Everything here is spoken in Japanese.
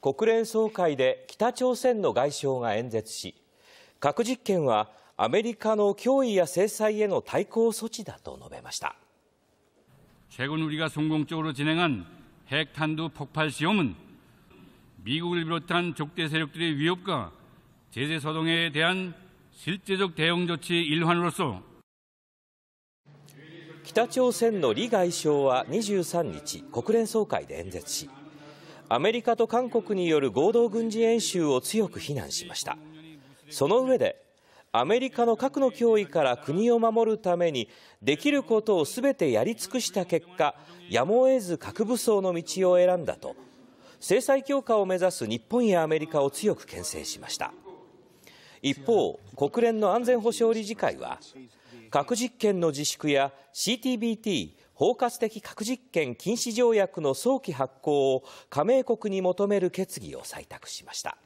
国連総会で北朝鮮の外相が演説し核実験はアメリカの脅威や制裁への対抗措置だと述べました우리가성공적으로진행한핵탄두폭발시험은미국을비롯한적대세력들의위협과제재서동에대한실제적대응조치일환으로서北朝鮮の李外相は23日国連総会で演説しアメリカと韓国による合同軍事演習を強く非難しましたその上でアメリカの核の脅威から国を守るためにできることをすべてやり尽くした結果やむを得ず核武装の道を選んだと制裁強化を目指す日本やアメリカを強く牽制しました一方国連の安全保障理事会は核実験の自粛や CTBT 包括的核実験禁止条約の早期発効を加盟国に求める決議を採択しました。